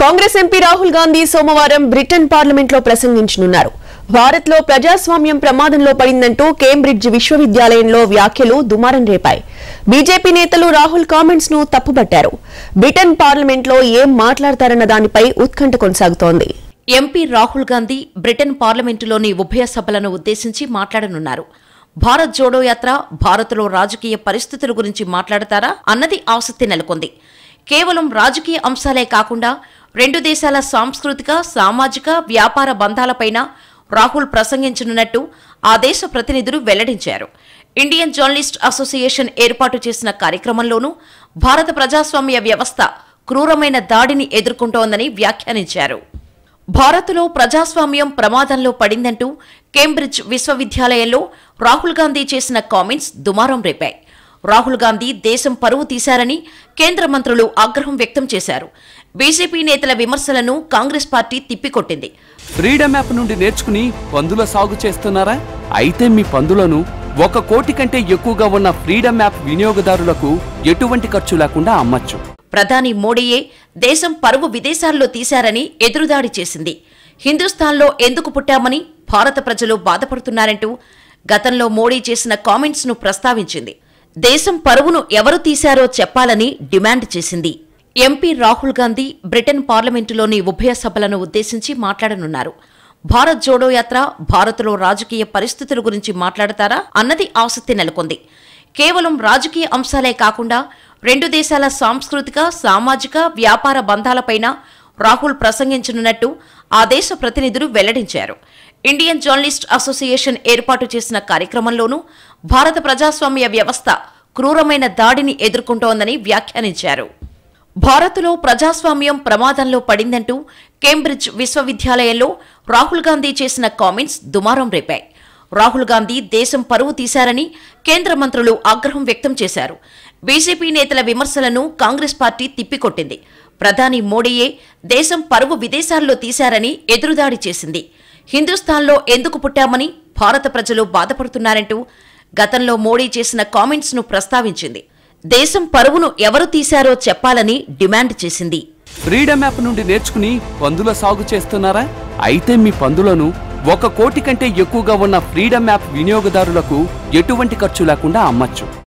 Congress MP Rahul Gandhi సోమవారం Britain పార్లమెంట్లో ప్రసంగించనున్నారు భారత్లో ప్రజాస్వామ్యం ప్రమాదంలో పడిందంటూ కేంబ్రిడ్జ్ విశ్వవిద్యాలయంలో వ్యాఖ్యలు దుమారం రేపాయి బీజేపీ నేతలు రాహుల్ కామెంట్స్ ను తప్పుబట్టారు బ్రిటన్ పార్లమెంట్లో ఏం మాట్లాడతారన్న దానిపై ఉత్కంఠ కొనసాగుతోంది ఎంపీ రాహుల్ గాంధీ బ్రిటన్ పార్లమెంటులోని ఉభయ సభలను ఉద్దేశించి మాట్లాడనున్నారు భారత్ జోడో యాత్ర భారత్లో రాజకీయ పరిస్థితుల గురించి మాట్లాడతారా అన్నది ఆసక్తి నెలకొంది కేవలం రాజకీయ అంశాలే కాకుండా రెండు దేశాల సాంస్కృతిక సామాజిక వ్యాపార బంధాలపైన రాహుల్ ప్రసంగించనున్నట్టు ఆ దేశ ప్రతినిధులు వెల్లడించారు ఇండియన్ జర్నలిస్ట్ అసోసియేషన్ ఏర్పాటు చేసిన కార్యక్రమంలోనూ భారత ప్రజాస్వామ్య వ్యవస్థ క్రూరమైన దాడిని ఎదుర్కొంటోందని వ్యాఖ్యానించారు భారత్లో ప్రజాస్వామ్యం ప్రమాదంలో పడిందంటూ కేంబ్రిడ్జ్ విశ్వవిద్యాలయంలో రాహుల్ గాంధీ చేసిన కామెంట్స్ దుమారం రేపాయి రాహుల్ గాంధీ దేశం పరువు తీశారని కేంద్ర మంత్రులు ఆగ్రహం వ్యక్తం చేశారు బీజేపీ నేతల విమర్శలను కాంగ్రెస్ పార్టీ తిప్పికొట్టింది ఫ్రీడమ్ యాప్ నుండి నేర్చుకుని పందుల సాగు చేస్తున్నారా అయితే మీ పందులను ఒక కోటి కంటే ఎక్కువగా ఉన్న ఫ్రీడమ్ యాప్ వినియోగదారులకు ఎటువంటి ఖర్చు లేకుండా అమ్మచ్చు ప్రధాని మోడీయే దేశం పరువు విదేశాల్లో తీశారని ఎదురుదాడి చేసింది హిందుస్థాన్లో ఎందుకు పుట్టామని భారత ప్రజలు బాధపడుతున్నారంటూ గతంలో మోడీ చేసిన కామెంట్స్ను ప్రస్తావించింది దేశం పరువును ఎవరు తీశారో చెప్పాలని డిమాండ్ చేసింది ఎంపీ రాహుల్ గాంధీ బ్రిటన్ పార్లమెంటులోని ఉభయ సభలను ఉద్దేశించి మాట్లాడనున్నారు భారత్ జోడో యాత్ర భారత్లో రాజకీయ పరిస్థితుల గురించి మాట్లాడతారా అన్నది ఆసక్తి నెలకొంది కేవలం రాజకీయ అంశాలే కాకుండా రెండు దేశాల సాంస్కృతిక సామాజిక వ్యాపార బంధాలపైన రాహుల్ ప్రసంగించనున్నట్టు ఆ దేశ ప్రతినిధులు వెల్లడించారు ఇండియన్ జర్నలిస్ట్ అసోసియేషన్ ఏర్పాటు చేసిన కార్యక్రమంలోనూ భారత ప్రజాస్వామ్య వ్యవస్థ క్రూరమైన దాడిని ఎదుర్కొంటోందని వ్యాఖ్యానించారు భారత్లో ప్రజాస్వామ్యం ప్రమాదంలో పడిందంటూ కేంబ్రిడ్జ్ విశ్వవిద్యాలయంలో రాహుల్ గాంధీ చేసిన కామెంట్స్ దుమారం రేపాయి రాహుల్ గాంధీ దేశం పరువు తీశారని కేంద్ర మంత్రులు ఆగ్రహం వ్యక్తం చేశారు బీజేపీ నేతల విమర్శలను కాంగ్రెస్ పార్టీ తిప్పికొట్టింది ప్రధాని మోడీయే దేశం పరువు విదేశాల్లో తీశారని ఎదురుదాడి చేసింది హిందుస్థాన్లో ఎందుకు పుట్టామని భారత ప్రజలు బాధపడుతున్నారంటూ గతంలో మోడీ చేసిన కామెంట్స్ను ప్రస్తావించింది దేశం పరువును ఎవరు తీశారో చెప్పాలని డిమాండ్ చేసింది ఫ్రీడమ్ యాప్ నుండి నేర్చుకుని పందుల సాగు చేస్తున్నారా అయితే మీ పందులను ఒక కోటి కంటే ఎక్కువగా ఉన్న ఫ్రీడమ్ యాప్ వినియోగదారులకు ఎటువంటి ఖర్చు లేకుండా అమ్మచ్చు